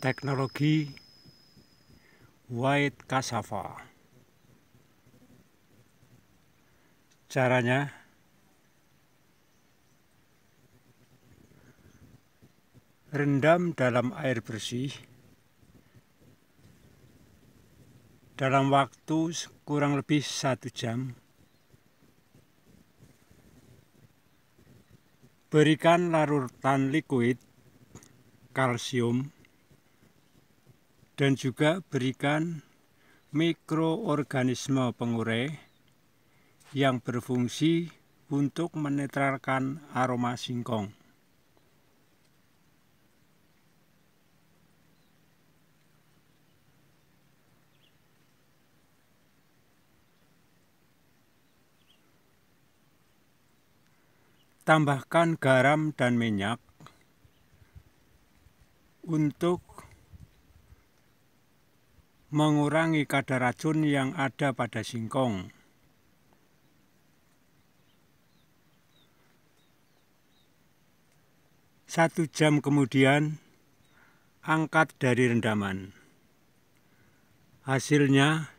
teknologi white cassava. Caranya rendam dalam air bersih dalam waktu kurang lebih satu jam. Berikan larutan liquid kalsium dan juga berikan mikroorganisme pengurai yang berfungsi untuk menetralkan aroma singkong. Tambahkan garam dan minyak untuk mengurangi kadar racun yang ada pada singkong. Satu jam kemudian, angkat dari rendaman. Hasilnya,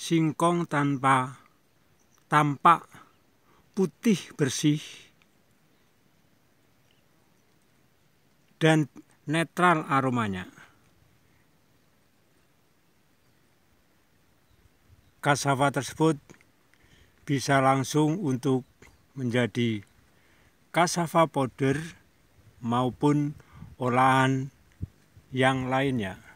singkong tanpa tampak putih bersih dan netral aromanya. Kasava tersebut bisa langsung untuk menjadi kasava powder maupun olahan yang lainnya.